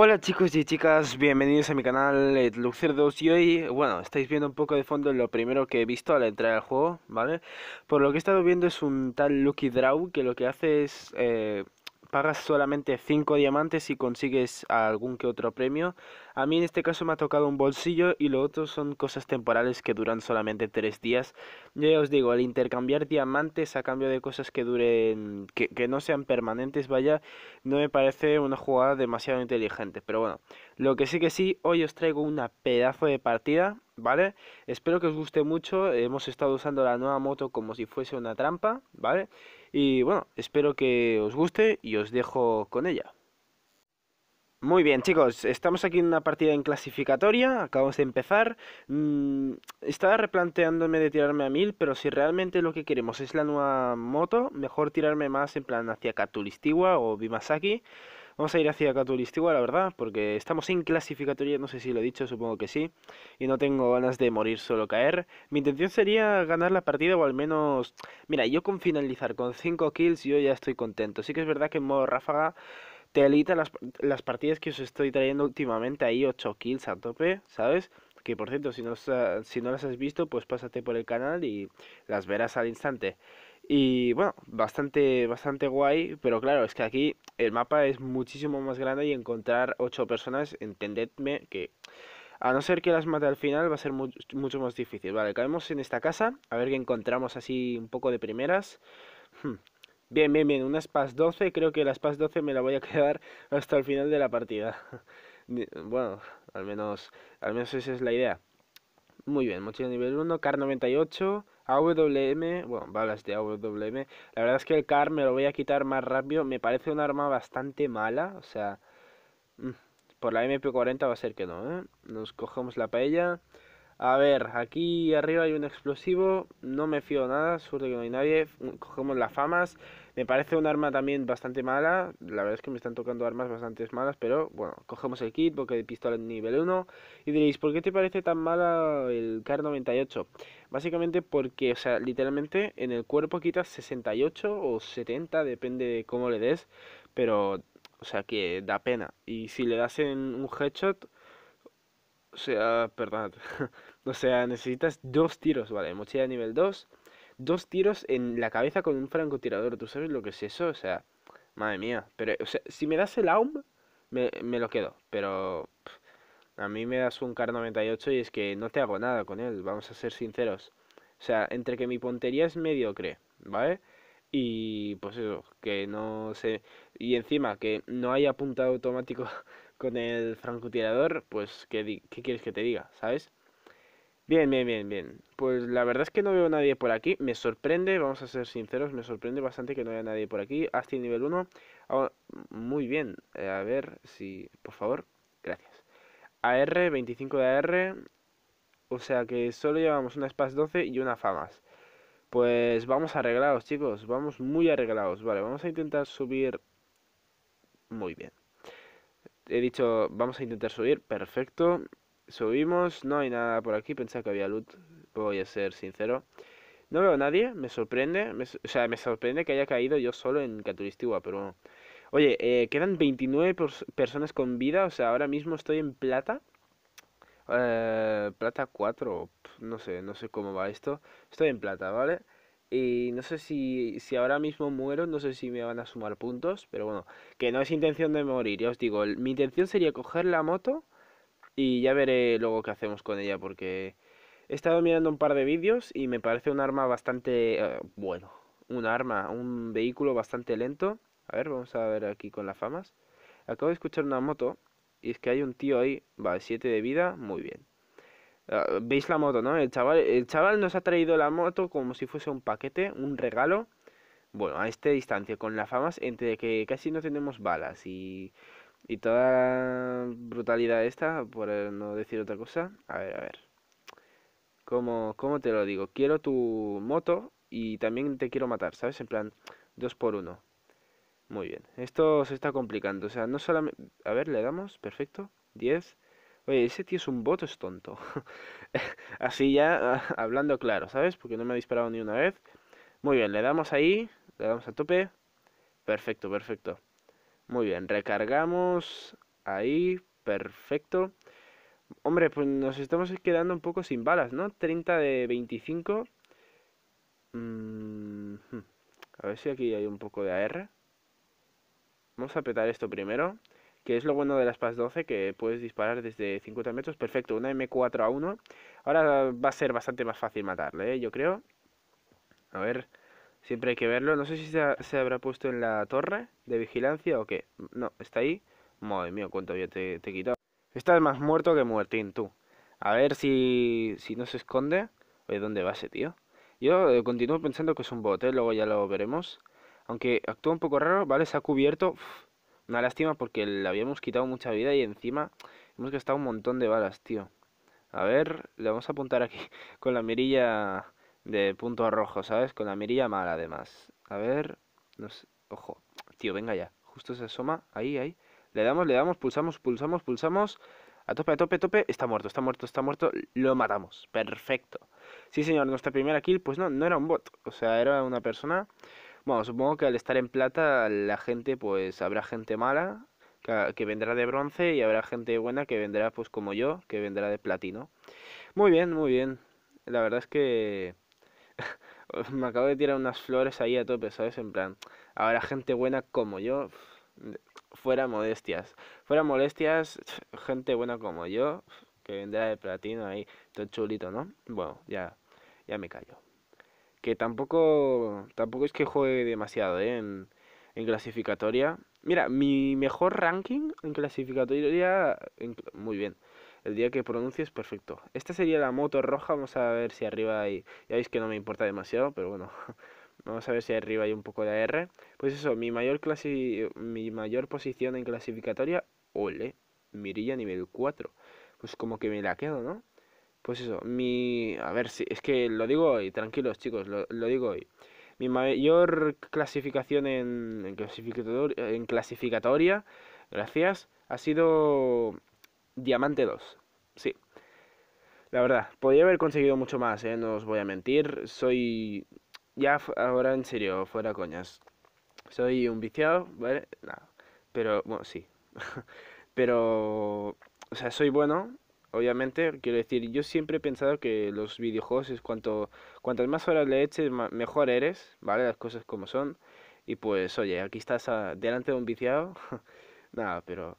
Hola chicos y chicas, bienvenidos a mi canal Edluxer2 eh, y hoy, bueno, estáis viendo un poco de fondo lo primero que he visto al entrar al juego, ¿vale? Por lo que he estado viendo es un tal Lucky Draw que lo que hace es eh, pagas solamente 5 diamantes y consigues algún que otro premio. A mí en este caso me ha tocado un bolsillo y lo otro son cosas temporales que duran solamente 3 días. Yo ya os digo, al intercambiar diamantes a cambio de cosas que duren, que, que no sean permanentes, vaya, no me parece una jugada demasiado inteligente. Pero bueno, lo que sí que sí, hoy os traigo una pedazo de partida ¿vale? Espero que os guste mucho, hemos estado usando la nueva moto como si fuese una trampa, ¿vale? Y bueno, espero que os guste y os dejo con ella. Muy bien chicos, estamos aquí en una partida en clasificatoria, acabamos de empezar, mm, estaba replanteándome de tirarme a 1000, pero si realmente lo que queremos es la nueva moto, mejor tirarme más en plan hacia Catulistigua o Bimasaki, Vamos a ir hacia Catulistigua, la verdad, porque estamos en clasificatoria, no sé si lo he dicho, supongo que sí, y no tengo ganas de morir solo caer. Mi intención sería ganar la partida o al menos... Mira, yo con finalizar con 5 kills yo ya estoy contento. Sí que es verdad que en modo ráfaga te elita las, partidas que os estoy trayendo últimamente, ahí 8 kills a tope, ¿sabes? que por cierto, si no, si no las has visto, pues pásate por el canal y las verás al instante. Y bueno, bastante, bastante guay, pero claro, es que aquí el mapa es muchísimo más grande y encontrar 8 personas, entendedme que a no ser que las mate al final va a ser mucho más difícil. Vale, caemos en esta casa, a ver qué encontramos así un poco de primeras. Hmm, bien, bien, bien, una Spaz 12, creo que la Spaz 12 me la voy a quedar hasta el final de la partida. bueno, al menos, al menos esa es la idea. Muy bien, mochila nivel 1, CAR 98... AWM, bueno, balas de AWM. La verdad es que el CAR me lo voy a quitar más rápido. Me parece un arma bastante mala. O sea, mm, por la MP40 va a ser que no, ¿eh? Nos cogemos la paella. A ver, aquí arriba hay un explosivo, no me fío nada, suerte que no hay nadie, cogemos las famas, me parece un arma también bastante mala, la verdad es que me están tocando armas bastante malas, pero bueno, cogemos el kit, porque de pistola nivel 1, y diréis, ¿por qué te parece tan mala el CAR 98? Básicamente porque, o sea, literalmente en el cuerpo quitas 68 o 70, depende de cómo le des, pero, o sea, que da pena, y si le das en un headshot... O sea, perdón, o sea, necesitas dos tiros, vale, mochila nivel 2, dos tiros en la cabeza con un francotirador, ¿tú sabes lo que es eso? O sea, madre mía, pero, o sea, si me das el AUM, me, me lo quedo, pero a mí me das un CAR 98 y es que no te hago nada con él, vamos a ser sinceros. O sea, entre que mi puntería es mediocre, ¿vale? Y pues eso, que no sé. Y encima, que no hay apuntado automático con el francotirador, pues, ¿qué, ¿qué quieres que te diga? ¿Sabes? Bien, bien, bien, bien. Pues la verdad es que no veo nadie por aquí. Me sorprende, vamos a ser sinceros, me sorprende bastante que no haya nadie por aquí. Hasta el nivel 1. muy bien. Eh, a ver si... Por favor. Gracias. AR, 25 de AR. O sea que solo llevamos una spas 12 y una Famas. Pues vamos arreglados, chicos. Vamos muy arreglados. Vale, vamos a intentar subir... Muy bien he dicho, vamos a intentar subir, perfecto. Subimos, no hay nada por aquí, pensaba que había loot, voy a ser sincero. No veo a nadie, me sorprende, o sea, me sorprende que haya caído yo solo en Caturistigua, pero Oye, eh, quedan 29 personas con vida, o sea, ahora mismo estoy en plata. Eh, plata 4, no sé, no sé cómo va esto. Estoy en plata, ¿vale? vale y no sé si, ahora mismo muero, no sé si me van a sumar puntos, pero bueno, que no es intención de morir, ya os digo, mi intención sería coger la moto y ya veré luego qué hacemos con ella, porque he estado mirando un par de vídeos y me parece un arma bastante, eh, bueno, un arma, un vehículo bastante lento. A ver, vamos a ver aquí con las famas. Acabo de escuchar una moto y es que hay un tío ahí, vale, 7 de vida, muy bien. Ah, veis la moto, ¿no? El chaval, el chaval nos ha traído la moto como si fuese un paquete, un regalo. Bueno, a esta distancia, con las famas, entre que casi no tenemos balas y, y toda brutalidad esta, por eh, no decir otra cosa. A ver, a ver. ¿Cómo, te lo digo? Quiero tu moto y también te quiero matar, ¿sabes? En plan, dos por uno. Muy bien. Esto se está complicando. O sea, no solamente... A ver, le damos. Perfecto. 10. Oye, ese tío es un bot, es tonto. Así ya, hablando claro, ¿sabes? Porque no me ha disparado ni una vez. Muy bien, le damos ahí, le damos a tope. Perfecto, perfecto. Muy bien, recargamos ahí, perfecto. Hombre, pues nos estamos quedando un poco sin balas, ¿no? 30 de 25. Mm, a ver si aquí hay un poco de AR. Vamos a petar esto primero que es lo bueno de las PAS 12, que puedes disparar desde 50 metros, perfecto, una M4 a 1. Ahora va a ser bastante más fácil matarle, ¿eh? yo creo. A ver, siempre hay que verlo. No sé si se, habrá puesto en la torre de vigilancia o qué. No, está ahí. Madre mía, cuánto había te, quitado. Estás más muerto que muertín, tú. A ver si, si no se esconde. Oye, ¿dónde va ese tío? Yo eh, continúo pensando que es un bote. ¿eh? luego ya lo veremos. Aunque actúa un poco raro, ¿vale? Se ha cubierto. Una lástima porque le habíamos quitado mucha vida y encima hemos gastado un montón de balas, tío. A ver, le vamos a apuntar aquí con la mirilla de punto rojo, ¿sabes? Con la mirilla mala, además. A ver, ojo. Tío, venga ya. Justo se asoma. Ahí, ahí. Le damos, le damos, pulsamos, pulsamos, pulsamos. A tope, a tope, a tope. Está muerto, está muerto, está muerto. Lo matamos. Perfecto. Sí, señor, nuestra primera kill, pues no, no era un bot. O sea, era una persona bueno, supongo que al estar en plata la gente, pues habrá gente mala que, vendrá de bronce y habrá gente buena que vendrá, pues como yo, que vendrá de platino. Muy bien, muy bien. La verdad es que me acabo de tirar unas flores ahí a tope, ¿sabes? En plan, habrá gente buena como yo. Fuera modestias. Fuera molestias, gente buena como yo, que vendrá de platino ahí, todo chulito, ¿no? Bueno, ya, ya me callo que tampoco, tampoco es que juegue demasiado ¿eh? en, clasificatoria. Mira, mi mejor ranking en clasificatoria, muy bien. El día que es perfecto. Esta sería la moto roja, vamos a ver si arriba hay... Ya veis que no me importa demasiado, pero bueno. Vamos a ver si arriba hay un poco de R. Pues eso, mi mayor, mi mayor posición en clasificatoria, ole, mirilla nivel 4. Pues como que me la quedo, ¿no? Pues eso, mi... A ver, si es que lo digo hoy, tranquilos chicos, lo, digo hoy. Mi mayor clasificación en, en, en clasificatoria, gracias, ha sido Diamante 2. Sí, la verdad, podría haber conseguido mucho más, ¿eh? no os voy a mentir. Soy. Ya ahora en serio, fuera coñas. Soy un viciado, ¿vale? Nada. Pero, bueno, sí. Pero. O sea, soy bueno, obviamente, quiero decir, yo siempre he pensado que los videojuegos es cuanto, cuantas más horas le eches, mejor eres, ¿vale? Las cosas como son. Y pues, oye, aquí estás ah, delante de un viciado. Nada, pero...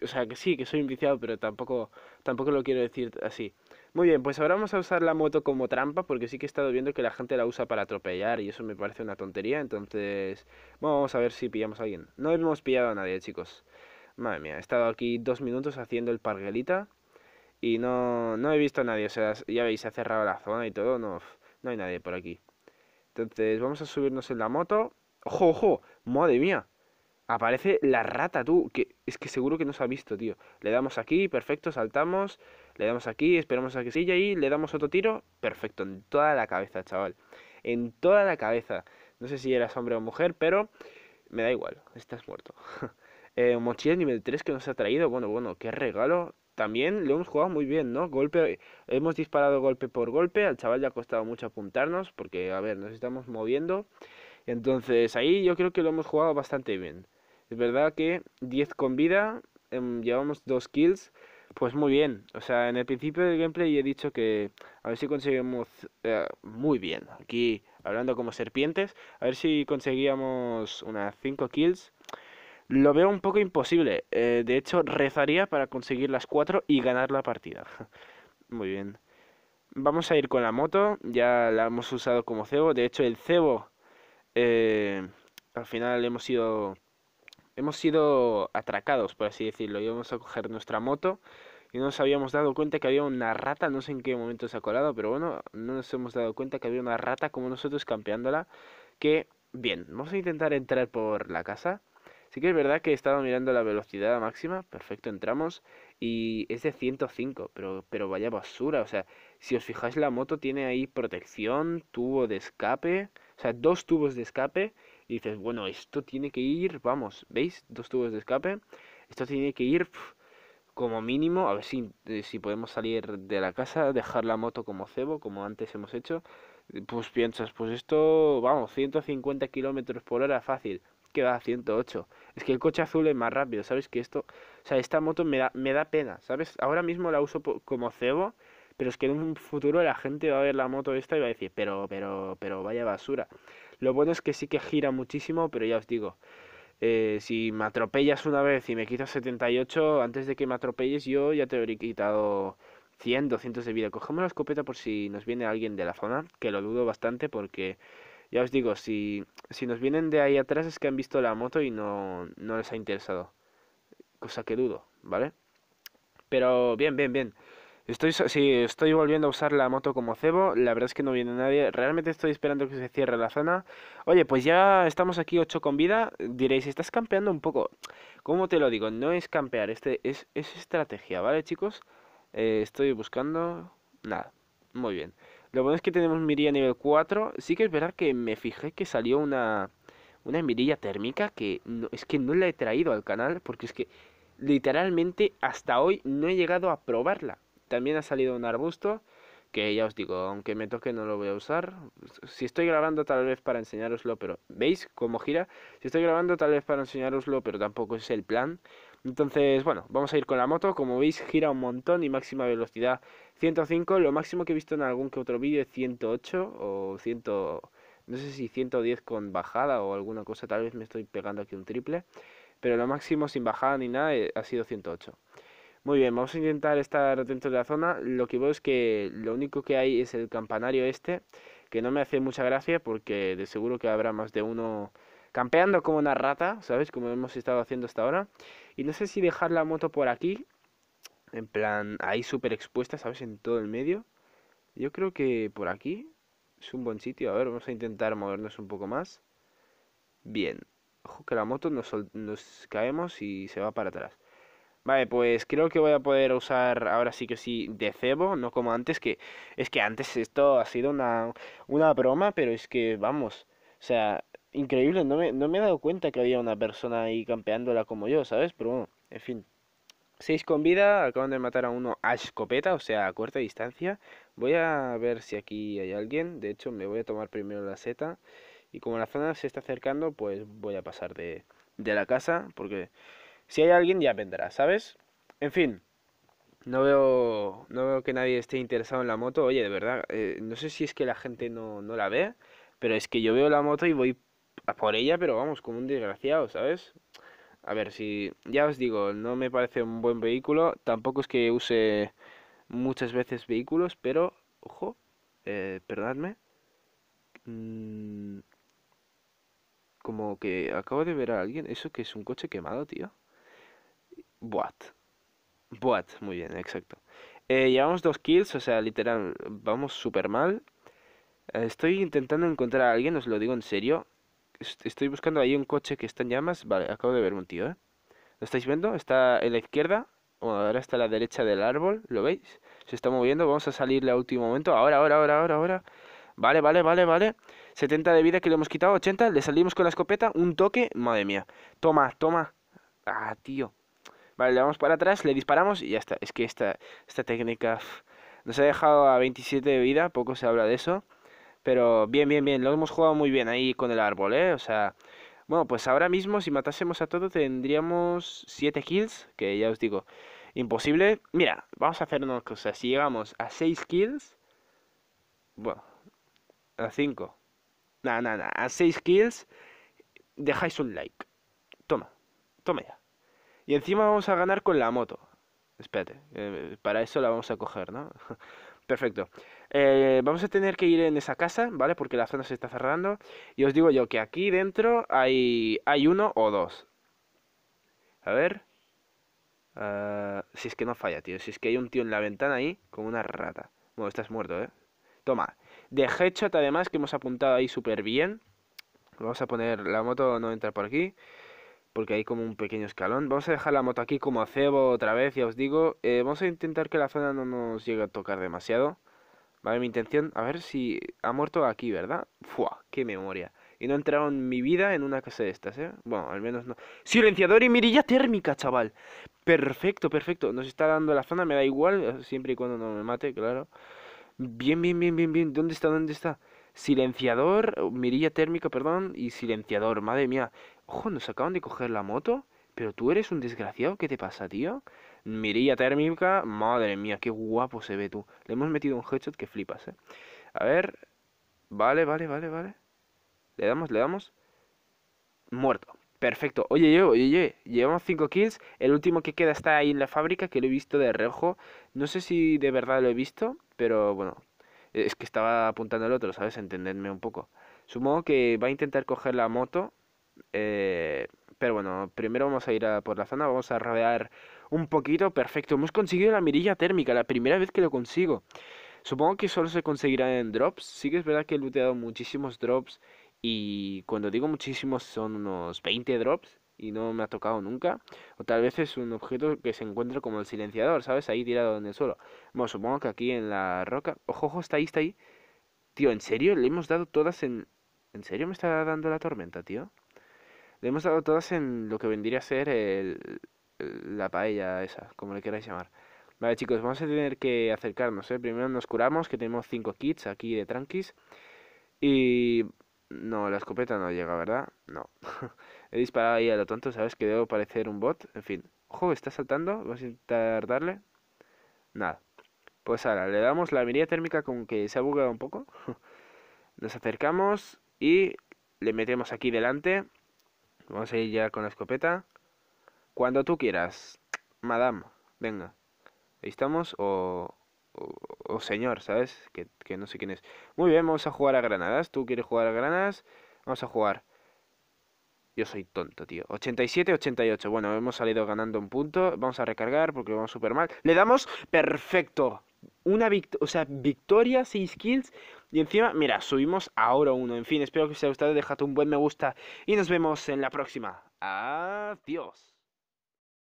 O sea, que sí, que soy un viciado, pero tampoco, tampoco lo quiero decir así. Muy bien, pues ahora vamos a usar la moto como trampa, porque sí que he estado viendo que la gente la usa para atropellar y eso me parece una tontería. Entonces, vamos a ver si pillamos a alguien. No hemos pillado a nadie, chicos. Madre mía, he estado aquí dos minutos haciendo el parguelita y no, no he visto a nadie. O sea, ya veis, se ha cerrado la zona y todo. No, no hay nadie por aquí. Entonces, vamos a subirnos en la moto. ¡Ojo, ojo! ¡Madre mía! Aparece la rata, tú. Que, es que seguro que nos ha visto, tío. Le damos aquí, perfecto, saltamos. Le damos aquí, esperamos a que siga ahí le damos otro tiro. Perfecto, en toda la cabeza, chaval. En toda la cabeza. No sé si eras hombre o mujer, pero me da igual. Estás muerto. Eh, nivel 3 que nos ha traído. Bueno, bueno, qué regalo. También lo hemos jugado muy bien, ¿no? Golpe, hemos disparado golpe por golpe. Al chaval le ha costado mucho apuntarnos porque, a ver, nos estamos moviendo. Entonces ahí yo creo que lo hemos jugado bastante bien. Es verdad que 10 con vida, em, llevamos 2 kills. Pues muy bien, o sea, en el principio del gameplay he dicho que a ver si conseguimos eh, muy bien, aquí hablando como serpientes, a ver si conseguíamos unas 5 kills lo veo un poco imposible. Eh, de hecho, rezaría para conseguir las cuatro y ganar la partida. Muy bien. Vamos a ir con la moto. Ya la hemos usado como cebo. De hecho, el cebo... Eh, al final hemos sido... Hemos sido atracados, por así decirlo. Íbamos a coger nuestra moto y no nos habíamos dado cuenta que había una rata, no sé en qué momento se ha colado, pero bueno, no nos hemos dado cuenta que había una rata como nosotros campeándola, que bien, vamos a intentar entrar por la casa Sí que es verdad que estaba mirando la velocidad máxima, perfecto, entramos y es de 105, pero, pero vaya basura, o sea, si os fijáis la moto tiene ahí protección, tubo de escape, o sea, dos tubos de escape y dices, bueno, esto tiene que ir, vamos, ¿veis? Dos tubos de escape, esto tiene que ir como mínimo, a ver si, eh, si podemos salir de la casa, dejar la moto como cebo, como antes hemos hecho, pues piensas, pues esto, vamos, 150 kilómetros por hora fácil que va a 108. Es que el coche azul es más rápido, ¿sabes? Que esto, o sea, esta moto me da, me da pena, ¿sabes? Ahora mismo la uso como cebo, pero es que en un futuro la gente va a ver la moto esta y va a decir, pero, pero, pero vaya basura. Lo bueno es que sí que gira muchísimo, pero ya os digo, eh, si me atropellas una vez y me quitas 78, antes de que me atropelles yo ya te habría quitado 100, 200 de vida. Cogemos la escopeta por si nos viene alguien de la zona, que lo dudo bastante porque ya os digo, si, si nos vienen de ahí atrás es que han visto la moto y no, les ha interesado. Cosa que dudo, ¿vale? Pero bien, bien, bien. Estoy, sí, estoy volviendo a usar la moto como cebo. La verdad es que no viene nadie. Realmente estoy esperando que se cierre la zona. Oye, pues ya estamos aquí 8 con vida. Diréis, estás campeando un poco. ¿Cómo te lo digo? No es campear, este es, es estrategia, ¿vale, chicos? Eh, estoy buscando... Nada, muy bien. Lo bueno es que tenemos mirilla nivel 4. Sí que es verdad que me fijé que salió una, una mirilla térmica que es que no la he traído al canal porque es que literalmente hasta hoy no he llegado a probarla. También ha salido un arbusto que ya os digo, aunque me toque no lo voy a usar. Si estoy grabando tal vez para enseñaroslo, pero ¿veis cómo gira? Si estoy grabando tal vez para enseñaroslo, pero tampoco es el plan. Entonces, bueno, vamos a ir con la moto. Como veis, gira un montón y máxima velocidad 105. Lo máximo que he visto en algún que otro vídeo es 108 o 100... No sé si 110 con bajada o alguna cosa. Tal vez me estoy pegando aquí un triple. Pero lo máximo sin bajada ni nada eh, ha sido 108. Muy bien, vamos a intentar estar dentro de la zona. Lo que veo es que lo único que hay es el campanario este, que no me hace mucha gracia porque de seguro que habrá más de uno campeando como una rata, ¿sabes? Como hemos estado haciendo hasta ahora. Y no sé si dejar la moto por aquí, en plan, ahí súper expuesta, ¿sabes? En todo el medio. Yo creo que por aquí es un buen sitio. A ver, vamos a intentar movernos un poco más. Bien. Ojo que la moto nos, caemos y se va para atrás. Vale, pues creo que voy a poder usar ahora sí que sí de cebo, no como antes, que es que antes esto ha sido una, una broma, pero es que vamos, o sea, increíble, no me, no he dado cuenta que había una persona ahí campeándola como yo, ¿sabes? Pero bueno, en fin. Seis con vida, acaban de matar a uno a escopeta, o sea, a corta distancia. Voy a ver si aquí hay alguien, de hecho me voy a tomar primero la seta. Y como la zona se está acercando, pues voy a pasar de, la casa, porque si hay alguien ya vendrá, ¿sabes? En fin, no veo, no veo que nadie esté interesado en la moto. Oye, de verdad, eh, no sé si es que la gente no, no la ve, pero es que yo veo la moto y voy por ella, pero vamos, como un desgraciado, ¿sabes? A ver, si ya os digo, no me parece un buen vehículo, tampoco es que use muchas veces vehículos, pero, ojo, eh, mm, como que acabo de ver a alguien, eso que es un coche quemado, tío. Boat. Boat, muy bien, exacto. Eh, llevamos dos kills, o sea, literal, vamos súper mal. Eh, estoy intentando encontrar a alguien, os lo digo en serio estoy buscando ahí un coche que está en llamas. Vale, acabo de ver un tío, ¿eh? ¿Lo estáis viendo? Está en la izquierda. o ahora está a la derecha del árbol. ¿Lo veis? Se está moviendo. Vamos a salirle a último momento. Ahora, ahora, ahora, ahora, ahora. Vale, vale, vale, vale. 70 de vida que le hemos quitado. 80. Le salimos con la escopeta. Un toque. Madre mía. Toma, toma. Ah, tío. Vale, le vamos para atrás, le disparamos y ya está. Es que esta, esta técnica nos ha dejado a 27 de vida. Poco se habla de eso. Pero bien, bien, bien, lo hemos jugado muy bien ahí con el árbol, ¿eh? O sea, bueno, pues ahora mismo si matásemos a todo tendríamos 7 kills, que ya os digo, imposible. Mira, vamos a hacer una cosa, si llegamos a 6 kills, bueno, a 5, nada, nada, nah, a 6 kills dejáis un like. Toma, toma ya. Y encima vamos a ganar con la moto. Espérate, eh, para eso la vamos a coger, ¿no? Perfecto. Eh, vamos a tener que ir en esa casa, ¿vale? Porque la zona se está cerrando. Y os digo yo que aquí dentro hay, hay uno o dos. A ver. Ah, si es que no falla, tío. Si es que hay un tío en la ventana ahí con una rata. Bueno, estás muerto, ¿eh? Toma. De headshot, además, que hemos apuntado ahí súper bien. Vamos a poner... La moto no entrar por aquí. Porque hay como un pequeño escalón. Vamos a dejar la moto aquí como cebo otra vez, ya os digo. Eh, vamos a intentar que la zona no nos llegue a tocar demasiado. Vale, mi intención, a ver si ha muerto aquí, ¿verdad? Fua, qué memoria. Y no entraron entrado en mi vida en una casa de estas, ¿eh? Bueno, al menos no. Silenciador y mirilla térmica, chaval. Perfecto, perfecto. Nos está dando la zona, me da igual, eh, siempre y cuando no me mate, claro. Bien, bien, bien, bien, bien. ¿Dónde está? ¿Dónde está? Silenciador, mirilla térmica, perdón, y silenciador. Madre mía. Ojo, nos acaban de coger la moto. Pero tú eres un desgraciado, ¿qué te pasa, tío? Mirilla térmica, madre mía, qué guapo se ve tú. Le hemos metido un headshot que flipas, eh. A ver, vale, vale, vale, vale. Le damos, le damos. Muerto. Perfecto. Oye, yo, oye, oye, llevamos 5 kills. El último que queda está ahí en la fábrica, que lo he visto de reojo. No sé si de verdad lo he visto, pero bueno. Es que estaba apuntando al otro, ¿sabes? Entenderme un poco. Supongo que va a intentar coger la moto eh, pero bueno, primero vamos a ir a por la zona, vamos a rodear un poquito. Perfecto, hemos conseguido la mirilla térmica, la primera vez que lo consigo. Supongo que solo se conseguirá en drops. Sí que es verdad que he looteado muchísimos drops. Y cuando digo muchísimos son unos 20 drops. Y no me ha tocado nunca. O tal vez es un objeto que se encuentra como el silenciador, ¿sabes? Ahí tirado en el suelo. Bueno, supongo que aquí en la roca. Ojo, ojo, está ahí, está ahí. Tío, ¿en serio? Le hemos dado todas en... ¿En serio me está dando la tormenta, tío? Le hemos dado todas en lo que vendría a ser el, la paella esa, como le queráis llamar. Vale, chicos, vamos a tener que acercarnos, ¿eh? Primero nos curamos, que tenemos cinco kits aquí de tranquis. Y... No, la escopeta no llega, ¿verdad? No. He disparado ahí a lo tonto, ¿sabes? Que debo parecer un bot. En fin. Ojo, está saltando. Vamos a intentar darle. Nada. Pues ahora, le damos la mirilla térmica con que se ha bugado un poco. nos acercamos y le metemos aquí delante. Vamos a ir ya con la escopeta. Cuando tú quieras, madame, venga. Ahí estamos, o, o, señor, ¿sabes? Que, que, no sé quién es. Muy bien, vamos a jugar a granadas. ¿Tú quieres jugar a granadas? Vamos a jugar. Yo soy tonto, tío. 87, 88. Bueno, hemos salido ganando un punto. Vamos a recargar porque vamos súper mal. ¡Le damos! ¡Perfecto! una victoria, o sea, victoria, 6 kills. Y encima, mira, subimos ahora uno En fin, espero que os haya gustado. Dejad un buen me gusta. Y nos vemos en la próxima. Adiós.